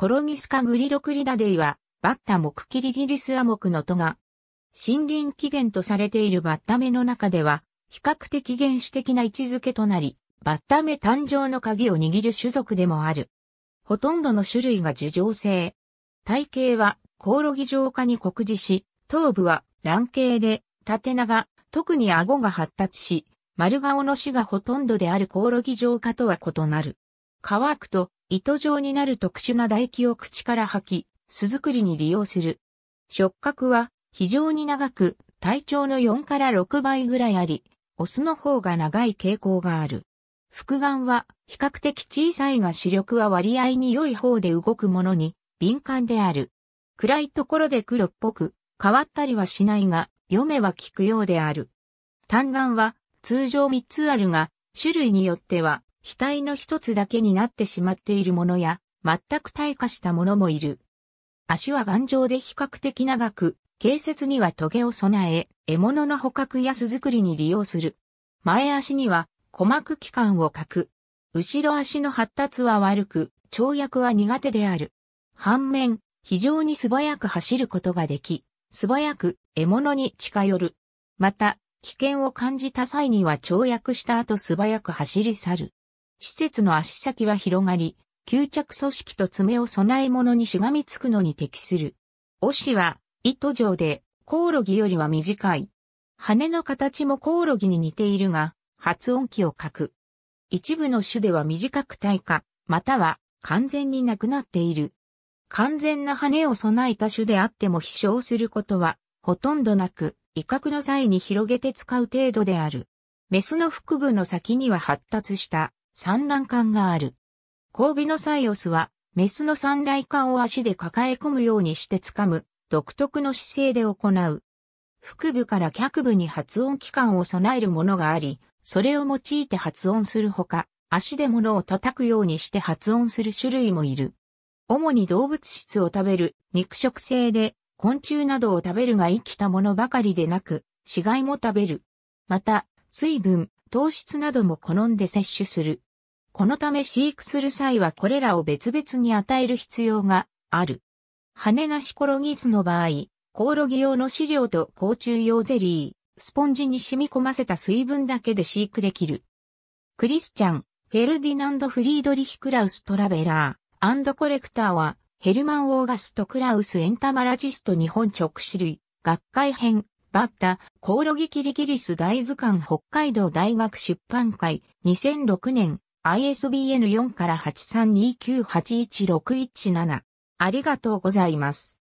コロギスカグリロクリダデイは、バッタ木キリギリスアモクのトが、森林起源とされているバッタ目の中では、比較的原始的な位置づけとなり、バッタ目誕生の鍵を握る種族でもある。ほとんどの種類が樹状性。体型は、コオロギ状化に酷似し、頭部は卵形で、縦長、特に顎が発達し、丸顔の種がほとんどであるコオロギ状化とは異なる。乾くと糸状になる特殊な唾液を口から吐き、巣作りに利用する。触覚は非常に長く、体長の4から6倍ぐらいあり、オスの方が長い傾向がある。副眼は比較的小さいが視力は割合に良い方で動くものに敏感である。暗いところで黒っぽく変わったりはしないが、読めは効くようである。単眼は通常3つあるが、種類によっては額の一つだけになってしまっているものや、全く退化したものもいる。足は頑丈で比較的長く、軽節にはトゲを備え、獲物の捕獲や巣作りに利用する。前足には鼓膜器官を欠く。後ろ足の発達は悪く、跳躍は苦手である。反面、非常に素早く走ることができ、素早く獲物に近寄る。また、危険を感じた際には跳躍した後素早く走り去る。施設の足先は広がり、吸着組織と爪を備え物にしがみつくのに適する。おしは、糸状で、コオロギよりは短い。羽の形もコオロギに似ているが、発音器を書く。一部の種では短く退化、または完全になくなっている。完全な羽を備えた種であっても飛翔することは、ほとんどなく、威嚇の際に広げて使う程度である。メスの腹部の先には発達した産卵管がある。交尾のイオスは、メスの産卵管を足で抱え込むようにして掴む、独特の姿勢で行う。腹部から脚部に発音器官を備えるものがあり、それを用いて発音するほか、足で物を叩くようにして発音する種類もいる。主に動物質を食べる肉食性で、昆虫などを食べるが生きたものばかりでなく、死骸も食べる。また、水分、糖質なども好んで摂取する。このため飼育する際はこれらを別々に与える必要がある。羽なしコロギスの場合、コオロギ用の飼料と甲虫用ゼリー、スポンジに染み込ませた水分だけで飼育できる。クリスチャン、フェルディナンド・フリードリヒ・クラウス・トラベラーコレクターは、ヘルマン・オーガスト・クラウス・エンタマラジスト日本直種類、学会編、バッタ、コオロギキリギリス大図鑑北海道大学出版会2006年 ISBN4 から832981617ありがとうございます。